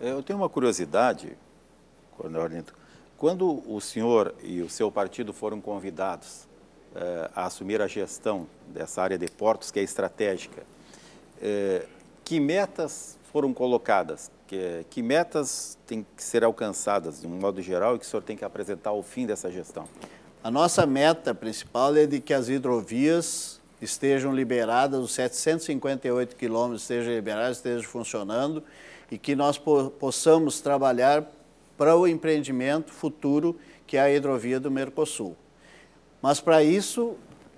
É, eu tenho uma curiosidade, Coronel Arlindo. Quando o senhor e o seu partido foram convidados é, a assumir a gestão dessa área de portos, que é estratégica, é, que metas foram colocadas? Que, que metas têm que ser alcançadas, de um modo geral, e que o senhor tem que apresentar ao fim dessa gestão? A nossa meta principal é de que as hidrovias estejam liberadas, os 758 quilômetros estejam liberados, estejam funcionando e que nós possamos trabalhar para o empreendimento futuro que é a hidrovia do Mercosul. Mas para isso,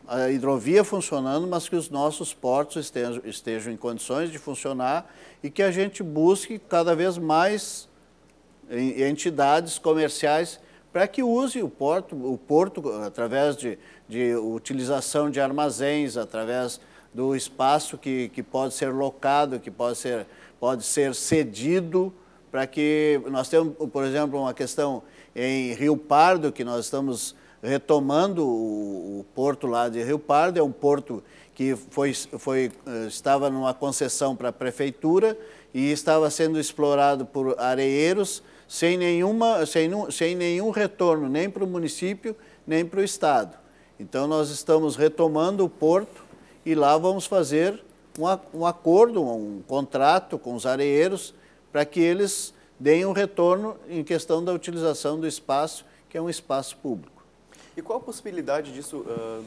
a hidrovia funcionando, mas que os nossos portos estejam, estejam em condições de funcionar e que a gente busque cada vez mais entidades comerciais para que use o porto, o porto através de de utilização de armazéns através do espaço que, que pode ser locado, que pode ser, pode ser cedido para que nós temos, por exemplo, uma questão em Rio Pardo, que nós estamos retomando o, o, porto lá de Rio Pardo, é um porto que foi, foi, eh, estava numa concessão para a prefeitura e estava sendo explorado por areeiros sem, nenhuma, sem, sem nenhum retorno, nem para o município, nem para o Estado. Então nós estamos retomando o porto e lá vamos fazer um, um acordo, um contrato com os areeiros para que eles deem um retorno em questão da utilização do espaço, que é um espaço público. E qual a possibilidade disso, uh,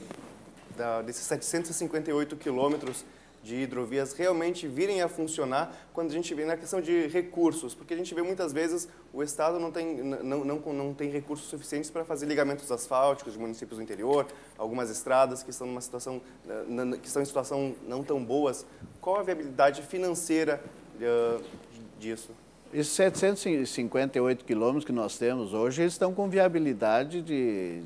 da, desses 758 quilômetros, de hidrovias realmente virem a funcionar quando a gente vê na questão de recursos, porque a gente vê muitas vezes o Estado não tem, não, não, não tem recursos suficientes para fazer ligamentos asfálticos de municípios do interior, algumas estradas que estão, numa situação, que estão em situação não tão boas. Qual a viabilidade financeira eh, disso? Esses 758 quilômetros que nós temos hoje, eles estão com viabilidade de,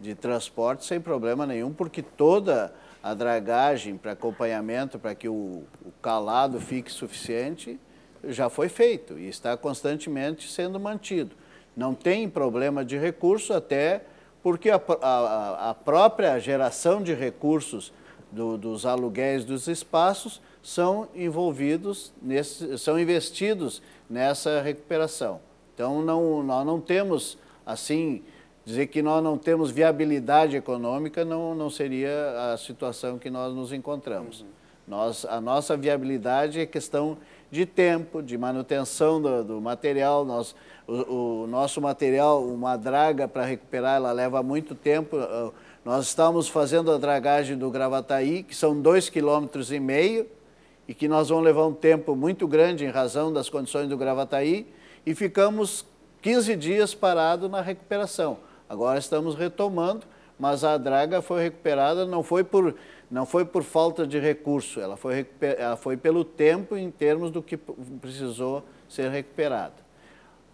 de transporte sem problema nenhum, porque toda a dragagem para acompanhamento, para que o, o calado fique suficiente, já foi feito e está constantemente sendo mantido. Não tem problema de recurso, até porque a, a, a própria geração de recursos do, dos aluguéis dos espaços são envolvidos, nesse, são investidos nessa recuperação. Então, não, nós não temos, assim, Dizer que nós não temos viabilidade econômica não, não seria a situação que nós nos encontramos. Uhum. Nós, a nossa viabilidade é questão de tempo, de manutenção do, do material. Nós, o, o, nosso material, uma draga para recuperar, ela leva muito tempo. Ah, nós estamos fazendo a dragagem do Gravataí, que são dois quilômetros e meio, e que nós vamos levar um tempo muito grande em razão das condições do Gravataí, e ficamos 15 dias parado na recuperação. Agora estamos retomando, mas a draga foi recuperada não foi por, não foi por falta de recurso, ela foi, ela foi pelo tempo em termos do que precisou ser recuperada.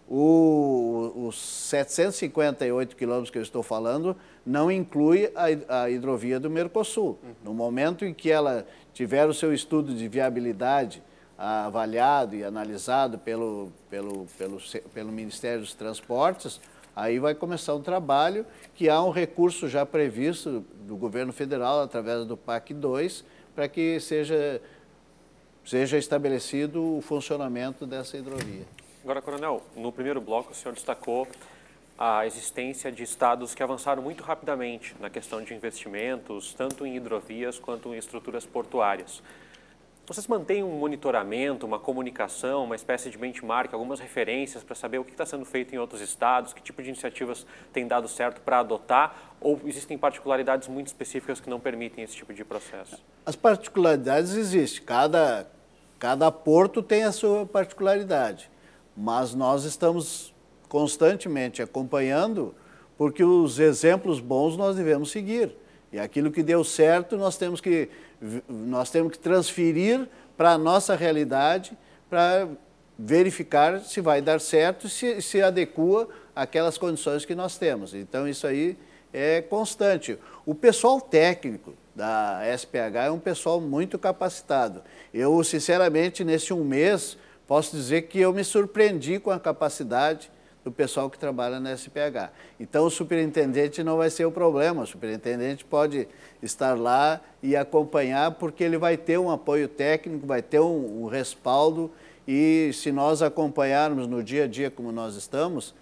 O, os 758 quilômetros que eu estou falando não inclui a, a hidrovia do Mercosul. No momento em que ela tiver o seu estudo de viabilidade avaliado e analisado pelo, pelo, pelo, pelo Ministério dos Transportes, Aí vai começar um trabalho que há um recurso já previsto do governo federal através do PAC 2 para que seja, seja estabelecido o funcionamento dessa hidrovia. Agora, Coronel, no primeiro bloco o senhor destacou a existência de estados que avançaram muito rapidamente na questão de investimentos, tanto em hidrovias quanto em estruturas portuárias. Vocês mantêm um monitoramento, uma comunicação, uma espécie de benchmark, algumas referências para saber o que está sendo feito em outros estados, que tipo de iniciativas tem dado certo para adotar, ou existem particularidades muito específicas que não permitem esse tipo de processo? As particularidades existem. Cada, cada porto tem a sua particularidade, mas nós estamos constantemente acompanhando, porque os exemplos bons nós devemos seguir. E aquilo que deu certo, nós temos que nós temos que transferir para a nossa realidade para verificar se vai dar certo, se se adequa àquelas condições que nós temos. Então, isso aí é constante. O pessoal técnico da SPH é um pessoal muito capacitado. Eu, sinceramente, nesse um mês, posso dizer que eu me surpreendi com a capacidade do pessoal que trabalha na SPH. Então, o superintendente não vai ser o problema, o superintendente pode estar lá e acompanhar, porque ele vai ter um apoio técnico, vai ter um, um respaldo, e se nós acompanharmos no dia a dia como nós estamos,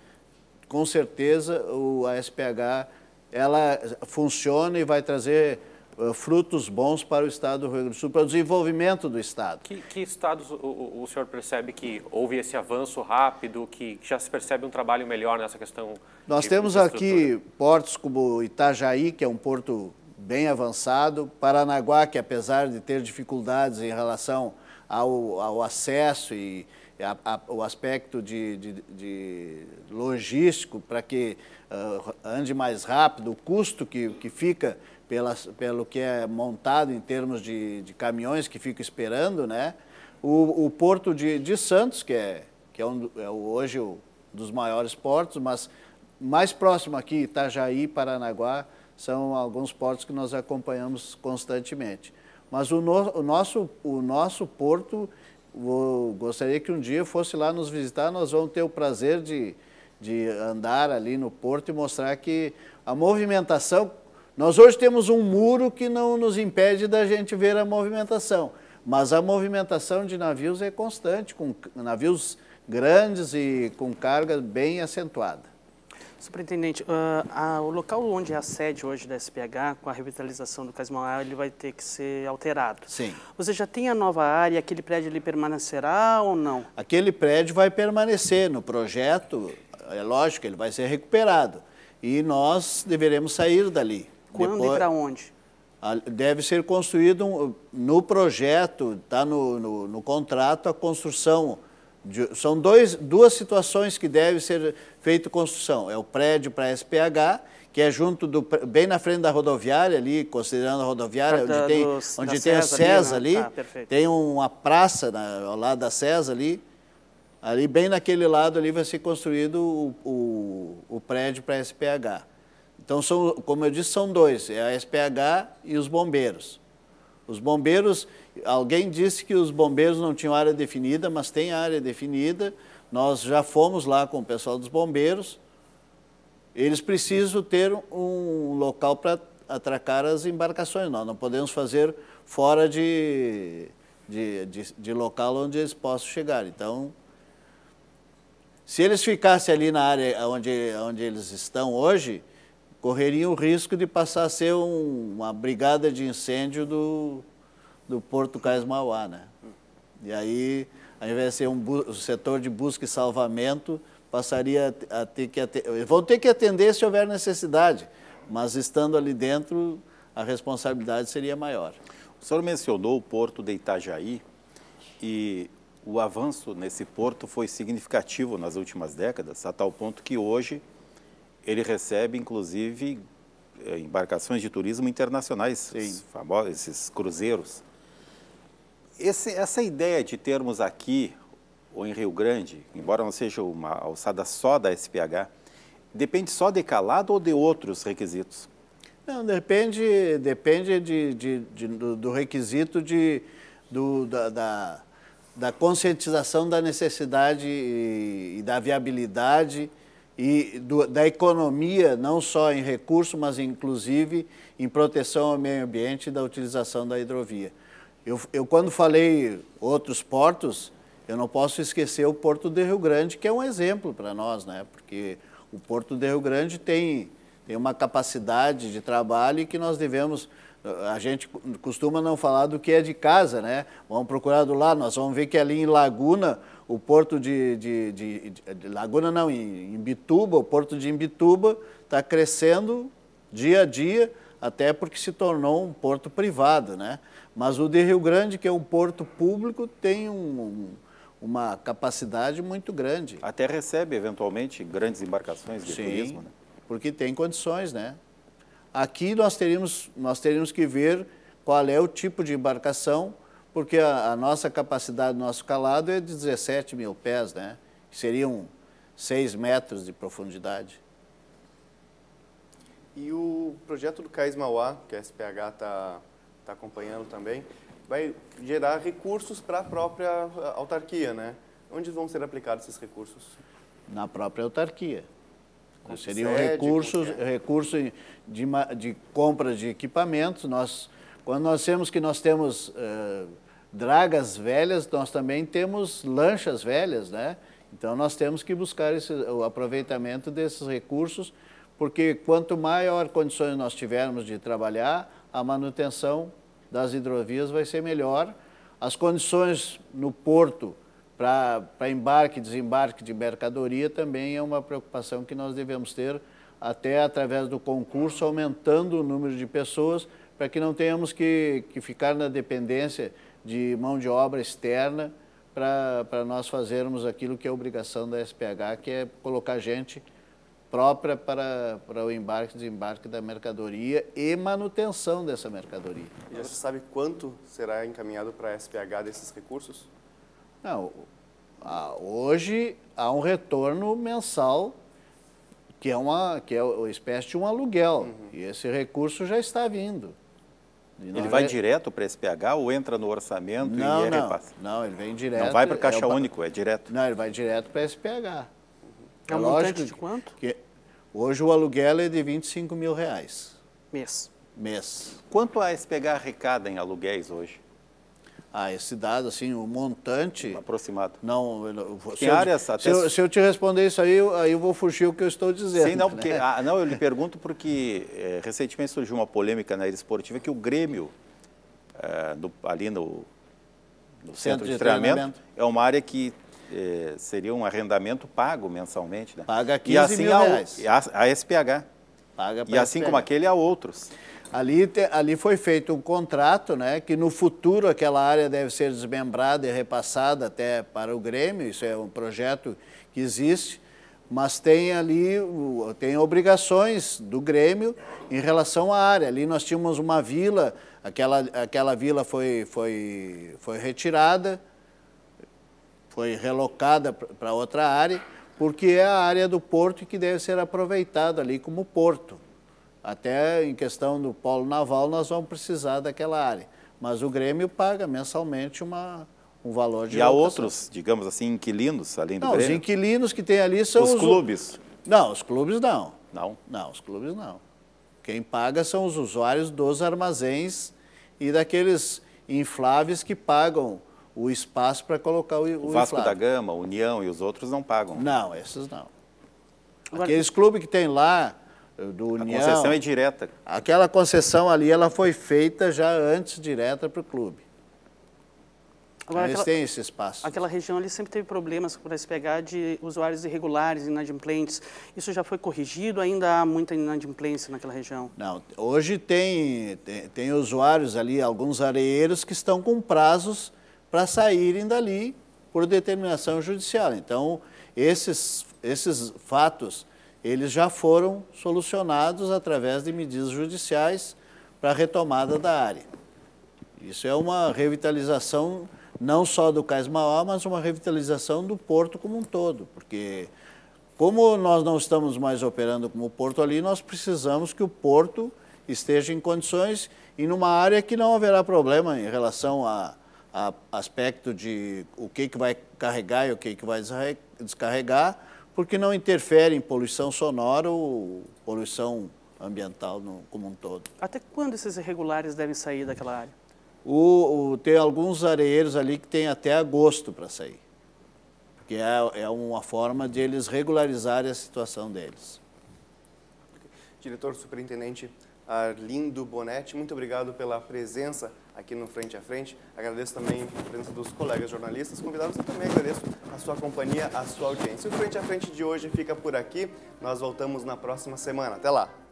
com certeza o, a SPH ela funciona e vai trazer eh, frutos bons para o Estado do Rio Grande do Sul, para o desenvolvimento do Estado. Que, que estados o, o, senhor percebe que houve esse avanço rápido, que já se percebe um trabalho melhor nessa questão? Nós temos aqui portos como Itajaí, que é um porto bem avançado, Paranaguá, que apesar de ter dificuldades em relação ao, ao acesso e a, a, o aspecto de, de, de logístico para que uh, ande mais rápido, o custo que, que fica pelo que é montado em termos de, de caminhões que ficam esperando, né? O, o porto de, de, Santos, que é, que é, um, é hoje um dos maiores portos, mas mais próximo aqui, Itajaí, Paranaguá, são alguns portos que nós acompanhamos constantemente. Mas o, no, o nosso, o nosso porto, vou, gostaria que um dia fosse lá nos visitar, nós vamos ter o prazer de, de andar ali no porto e mostrar que a movimentação nós hoje temos um muro que não nos impede da gente ver a movimentação, mas a movimentação de navios é constante, com navios grandes e com carga bem acentuada. Superintendente, uh, a, o local onde é a sede hoje da SPH, com a revitalização do Casimauá, ele vai ter que ser alterado. Sim. Você já tem a nova área, aquele prédio ele permanecerá ou não? Aquele prédio vai permanecer no projeto, é lógico, ele vai ser recuperado. E nós deveremos sair dali. Quando Depois, e para onde? Deve ser construído no projeto, está no, no, no, contrato a construção. De, são dois, duas situações que deve ser feita construção. É o prédio para SPH, que é junto do bem na frente da rodoviária ali, considerando a rodoviária, onde tem, dos, onde tem a CESA ali, né? Tá, tem uma praça na, ao lado da CESA ali. Ali, bem naquele lado ali, vai ser construído o, o, o prédio para SPH. Então, são, como eu disse, são dois, é a SPH e os bombeiros. Os bombeiros, alguém disse que os bombeiros não tinham área definida, mas tem área definida. Nós já fomos lá com o pessoal dos bombeiros. Eles precisam ter um local para atracar as embarcações. Nós não podemos fazer fora de, de, de, de local onde eles possam chegar. Então, se eles ficassem ali na área onde, onde eles estão hoje, correria o risco de passar a ser um, uma brigada de incêndio do, do Porto Cais Mauá, né? E aí, ao invés de ser um setor de busca e salvamento, passaria a ter que atender, vão ter que atender se houver necessidade, mas estando ali dentro, a responsabilidade seria maior. O senhor mencionou o porto de Itajaí e o avanço nesse porto foi significativo nas últimas décadas, a tal ponto que hoje ele recebe, inclusive, eh, embarcações de turismo internacionais, esses, famosos, esses cruzeiros. Esse, essa ideia de termos aqui, ou em Rio Grande, embora não seja uma alçada só da SPH, depende só de calado ou de outros requisitos? Não, depende, depende de, de, de do, do, requisito de, do, da, da, da conscientização da necessidade e, e da viabilidade e do, da economia, não só em recurso, mas inclusive em proteção ao meio ambiente e da utilização da hidrovia. Eu, eu, quando falei outros portos, eu não posso esquecer o Porto de Rio Grande, que é um exemplo para nós, né? porque o Porto de Rio Grande tem, tem uma capacidade de trabalho e que nós devemos a gente costuma não falar do que é de casa, né? Vamos procurar do lado, nós vamos ver que ali em Laguna, o porto de, de, de, de Laguna não, em, em Bituba, o porto de Imbituba está crescendo dia a dia, até porque se tornou um porto privado, né? Mas o de Rio Grande, que é um porto público, tem um, um, uma capacidade muito grande. Até recebe, eventualmente, grandes embarcações de Sim, turismo, né? porque tem condições, né? Aqui nós teríamos, nós teríamos que ver qual é o tipo de embarcação, porque a, a nossa capacidade, nosso calado é de 17 mil pés, né? que seriam 6 metros de profundidade. E o projeto do Cais Mauá, que a SPH está tá acompanhando também, vai gerar recursos para a própria autarquia, né? Onde vão ser aplicados esses recursos? Na própria autarquia. Seriam recursos, é? recursos de, de compra de equipamentos. Nós, quando nós temos que nós temos eh, dragas velhas, nós também temos lanchas velhas, né? Então nós temos que buscar esse, o aproveitamento desses recursos, porque quanto maior condições nós tivermos de trabalhar, a manutenção das hidrovias vai ser melhor. As condições no porto para embarque e desembarque de mercadoria também é uma preocupação que nós devemos ter, até através do concurso, aumentando o número de pessoas, para que não tenhamos que, que ficar na dependência de mão de obra externa para nós fazermos aquilo que é obrigação da SPH, que é colocar gente própria para, para o embarque e desembarque da mercadoria e manutenção dessa mercadoria. E já se sabe quanto será encaminhado para a SPH desses recursos? Não, ah, hoje há um retorno mensal que é uma que é uma espécie de um aluguel uhum. e esse recurso já está vindo. Ele vai é- direto para esse PH ou entra no orçamento não, e é não, Não, ele vem direto. Não vai para é caixa é o... único, é direto. Não, ele vai direto para esse PH. É um é Lógico de quanto? Que hoje o aluguel é de 25 mil reais. Mês. Mês. Quanto a SPH arrecada em aluguéis hoje? Ah, esse dado, assim, o montante... Aproximado. Não, se, eu, até... se, eu, se eu te responder isso aí, eu, aí eu vou fugir o que eu estou dizendo. Sim, não, porque... Né? Ah, não, eu lhe pergunto porque é, recentemente surgiu uma polêmica na área esportiva que o Grêmio, é, eh, do, ali no, no centro, centro, de, de treinamento, treinamento, é uma área que é, seria um arrendamento pago mensalmente. Né? Paga 15 e assim mil a, reais. A, a SPH. Paga e assim SPH. como aquele, há outros. Ali, te, ali foi feito um contrato, né, que no futuro aquela área deve ser desmembrada e repassada até para o Grêmio, isso é um projeto que existe, mas tem ali, tem obrigações do Grêmio em relação à área. Ali nós tínhamos uma vila, aquela, aquela vila foi, foi, foi retirada, foi relocada para outra área, porque é a área do porto que deve ser aproveitada ali como porto. Até em questão do polo naval, nós vamos precisar daquela área. Mas o Grêmio paga mensalmente uma, um valor de. E há locação. outros, digamos assim, inquilinos, além do não, Grêmio? Os inquilinos que tem ali são os. Os clubes? Não, os clubes não. Não? Não, os clubes não. Quem paga são os usuários dos armazéns e daqueles infláveis que pagam o espaço para colocar o, o, o Vasco inflável. da Gama, União e os outros não pagam. Não, esses não. Aqueles clubes que tem lá, eh, do União. A concessão é direta. Aquela concessão ali, ela foi feita já antes direta para o clube. Agora, Eles aquela, têm esse espaço. Aquela região ali sempre teve problemas para se pegar de usuários irregulares, inadimplentes. Isso já foi corrigido? Ainda há muita inadimplência naquela região? Não. Hoje tem, tem, tem usuários ali, alguns areeiros, que estão com prazos para saírem dali por determinação judicial. Então, esses, esses fatos eles já foram solucionados através de medidas judiciais para a retomada da área. Isso é uma revitalização não só do Cais Mauá, mas uma revitalização do porto como um todo, porque como nós não estamos mais operando como porto ali, nós precisamos que o porto esteja em condições e numa área que não haverá problema em relação a, a aspecto de o que, que vai carregar e o que, que vai descarregar, porque não interfere em poluição sonora ou poluição ambiental no, como um todo. Até quando esses irregulares devem sair daquela área? O, o, tem alguns areeiros ali que tem até agosto para sair, porque é, é uma forma de eles regularizarem a situação deles. Diretor, superintendente, Arlindo Bonetti. Muito obrigado pela presença aqui no Frente a Frente. Agradeço também a presença dos colegas jornalistas convidados e também agradeço a sua companhia, a sua audiência. O Frente a Frente de hoje fica por aqui. Nós voltamos na próxima semana. Até lá!